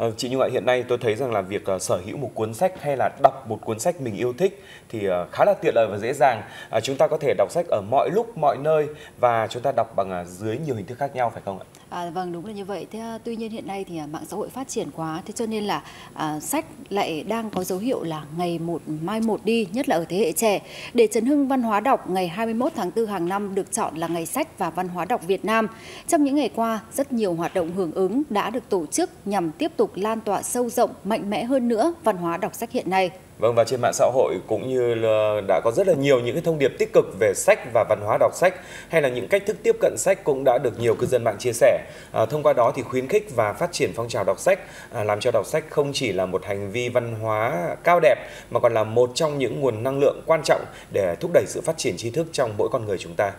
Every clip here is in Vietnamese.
Ờ, chị Như vậy hiện nay tôi thấy rằng là việc ờ, sở hữu một cuốn sách hay là đọc một cuốn sách mình yêu thích thì ờ, khá là tiện lợi và dễ dàng. À, chúng ta có thể đọc sách ở mọi lúc, mọi nơi và chúng ta đọc bằng dưới nhiều hình thức khác nhau phải không ạ? À, vâng đúng là như vậy. Thế à, tuy nhiên hiện nay thì à, mạng xã hội phát triển quá, thế cho nên là à, sách lại đang có dấu hiệu là ngày một mai một đi, nhất là ở thế hệ trẻ. Để chấn hưng văn hóa đọc ngày 21 tháng 4 hàng năm được chọn là ngày sách và văn hóa đọc Việt Nam. Trong những ngày qua, rất nhiều hoạt động hưởng ứng đã được tổ chức nhằm tiếp tục lan tỏa sâu rộng, mạnh mẽ hơn nữa văn hóa đọc sách hiện nay Vâng và trên mạng xã hội cũng như là đã có rất là nhiều những cái thông điệp tích cực về sách và văn hóa đọc sách hay là những cách thức tiếp cận sách cũng đã được nhiều cư dân mạng chia sẻ. À, thông qua đó thì khuyến khích và phát triển phong trào đọc sách, à, làm cho đọc sách không chỉ là một hành vi văn hóa cao đẹp mà còn là một trong những nguồn năng lượng quan trọng để thúc đẩy sự phát triển tri thức trong mỗi con người chúng ta.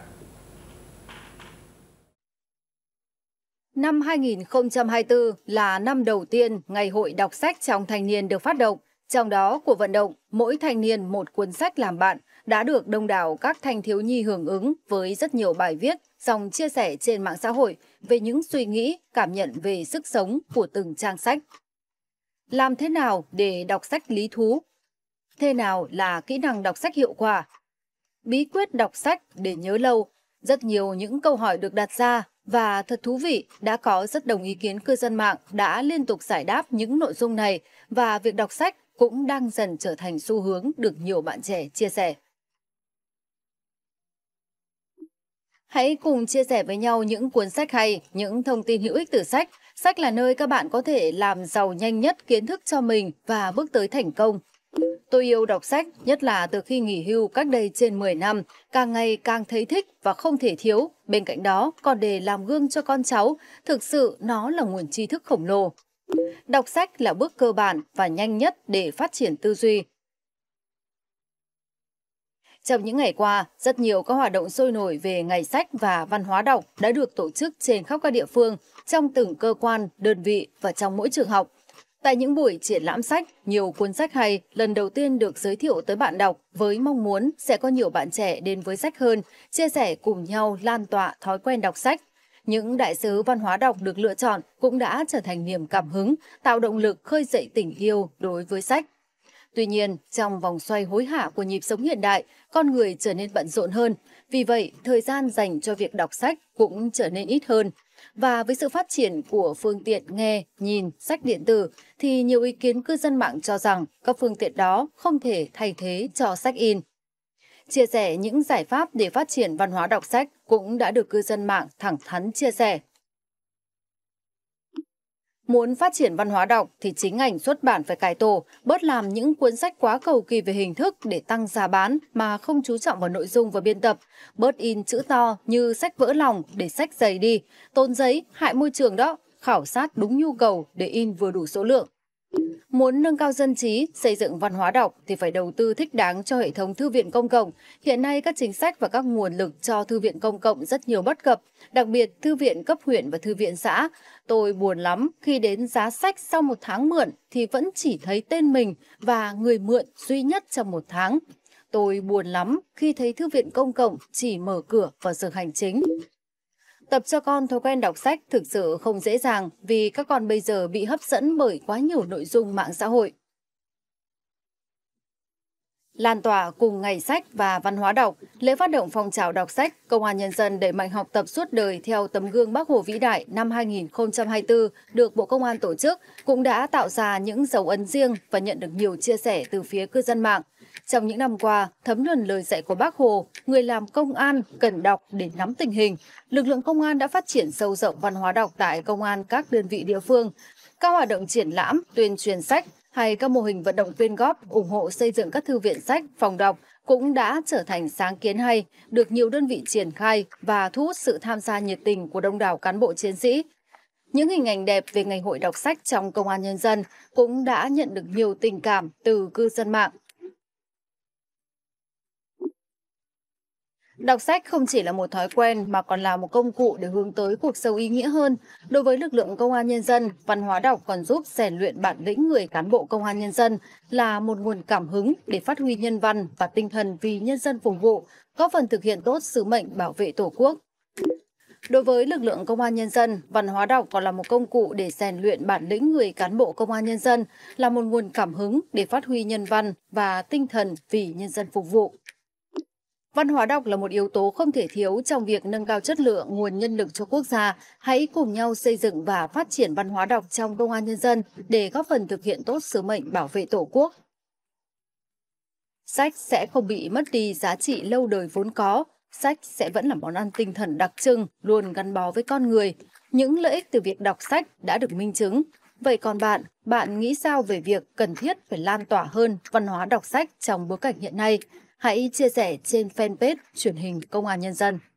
Năm 2024 là năm đầu tiên Ngày hội đọc sách trong thanh niên được phát động – trong đó, cuộc vận động Mỗi thanh niên một cuốn sách làm bạn đã được đông đảo các thanh thiếu nhi hưởng ứng với rất nhiều bài viết, dòng chia sẻ trên mạng xã hội về những suy nghĩ, cảm nhận về sức sống của từng trang sách. Làm thế nào để đọc sách lý thú? Thế nào là kỹ năng đọc sách hiệu quả? Bí quyết đọc sách để nhớ lâu. Rất nhiều những câu hỏi được đặt ra và thật thú vị đã có rất đồng ý kiến cư dân mạng đã liên tục giải đáp những nội dung này và việc đọc sách cũng đang dần trở thành xu hướng được nhiều bạn trẻ chia sẻ. Hãy cùng chia sẻ với nhau những cuốn sách hay, những thông tin hữu ích từ sách. Sách là nơi các bạn có thể làm giàu nhanh nhất kiến thức cho mình và bước tới thành công. Tôi yêu đọc sách, nhất là từ khi nghỉ hưu cách đây trên 10 năm, càng ngày càng thấy thích và không thể thiếu. Bên cạnh đó, còn để làm gương cho con cháu, thực sự nó là nguồn tri thức khổng lồ. Đọc sách là bước cơ bản và nhanh nhất để phát triển tư duy. Trong những ngày qua, rất nhiều các hoạt động sôi nổi về ngày sách và văn hóa đọc đã được tổ chức trên khắp các địa phương, trong từng cơ quan, đơn vị và trong mỗi trường học. Tại những buổi triển lãm sách, nhiều cuốn sách hay lần đầu tiên được giới thiệu tới bạn đọc với mong muốn sẽ có nhiều bạn trẻ đến với sách hơn, chia sẻ cùng nhau lan tỏa thói quen đọc sách những đại sứ văn hóa đọc được lựa chọn cũng đã trở thành niềm cảm hứng, tạo động lực khơi dậy tình yêu đối với sách. Tuy nhiên, trong vòng xoay hối hả của nhịp sống hiện đại, con người trở nên bận rộn hơn. Vì vậy, thời gian dành cho việc đọc sách cũng trở nên ít hơn. Và với sự phát triển của phương tiện nghe, nhìn, sách điện tử, thì nhiều ý kiến cư dân mạng cho rằng các phương tiện đó không thể thay thế cho sách in chia sẻ những giải pháp để phát triển văn hóa đọc sách cũng đã được cư dân mạng thẳng thắn chia sẻ. Muốn phát triển văn hóa đọc thì chính ngành xuất bản phải cải tổ, bớt làm những cuốn sách quá cầu kỳ về hình thức để tăng giá bán mà không chú trọng vào nội dung và biên tập, bớt in chữ to như sách vỡ lòng để sách dày đi, tốn giấy, hại môi trường đó, khảo sát đúng nhu cầu để in vừa đủ số lượng. Muốn nâng cao dân trí, xây dựng văn hóa đọc thì phải đầu tư thích đáng cho hệ thống thư viện công cộng. Hiện nay các chính sách và các nguồn lực cho thư viện công cộng rất nhiều bất cập, đặc biệt thư viện cấp huyện và thư viện xã. Tôi buồn lắm khi đến giá sách sau một tháng mượn thì vẫn chỉ thấy tên mình và người mượn duy nhất trong một tháng. Tôi buồn lắm khi thấy thư viện công cộng chỉ mở cửa vào giờ hành chính. Tập cho con thói quen đọc sách thực sự không dễ dàng vì các con bây giờ bị hấp dẫn bởi quá nhiều nội dung mạng xã hội. Lan tỏa cùng ngày sách và văn hóa đọc, lễ phát động phong trào đọc sách, Công an Nhân dân đẩy mạnh học tập suốt đời theo tấm gương Bác Hồ vĩ đại năm 2024 được Bộ Công an tổ chức cũng đã tạo ra những dấu ấn riêng và nhận được nhiều chia sẻ từ phía cư dân mạng. Trong những năm qua, thấm nhuần lời dạy của Bác Hồ, người làm công an cần đọc để nắm tình hình. Lực lượng công an đã phát triển sâu rộng văn hóa đọc tại công an các đơn vị địa phương. Các hoạt động triển lãm, tuyên truyền sách hay các mô hình vận động quyên góp ủng hộ xây dựng các thư viện sách, phòng đọc cũng đã trở thành sáng kiến hay, được nhiều đơn vị triển khai và thu hút sự tham gia nhiệt tình của đông đảo cán bộ chiến sĩ, những hình ảnh đẹp về ngày hội đọc sách trong Công an Nhân dân cũng đã nhận được nhiều tình cảm từ cư dân mạng. Đọc sách không chỉ là một thói quen mà còn là một công cụ để hướng tới cuộc sống ý nghĩa hơn. Đối với lực lượng công an nhân dân, văn hóa đọc còn giúp rèn luyện bản lĩnh người cán bộ công an nhân dân là một nguồn cảm hứng để phát huy nhân văn và tinh thần vì nhân dân phục vụ, góp phần thực hiện tốt sứ mệnh bảo vệ Tổ quốc. Đối với lực lượng công an nhân dân, văn hóa đọc còn là một công cụ để rèn luyện bản lĩnh người cán bộ công an nhân dân, là một nguồn cảm hứng để phát huy nhân văn và tinh thần vì nhân dân phục vụ. Văn hóa đọc là một yếu tố không thể thiếu trong việc nâng cao chất lượng nguồn nhân lực cho quốc gia. Hãy cùng nhau xây dựng và phát triển văn hóa đọc trong công an nhân dân để góp phần thực hiện tốt sứ mệnh bảo vệ Tổ quốc. Sách sẽ không bị mất đi giá trị lâu đời vốn có, sách sẽ vẫn là món ăn tinh thần đặc trưng, luôn gắn bó với con người. Những lợi ích từ việc đọc sách đã được minh chứng. Vậy còn bạn, bạn nghĩ sao về việc cần thiết phải lan tỏa hơn văn hóa đọc sách trong bối cảnh hiện nay? hãy chia sẻ trên fanpage truyền hình Công an Nhân dân.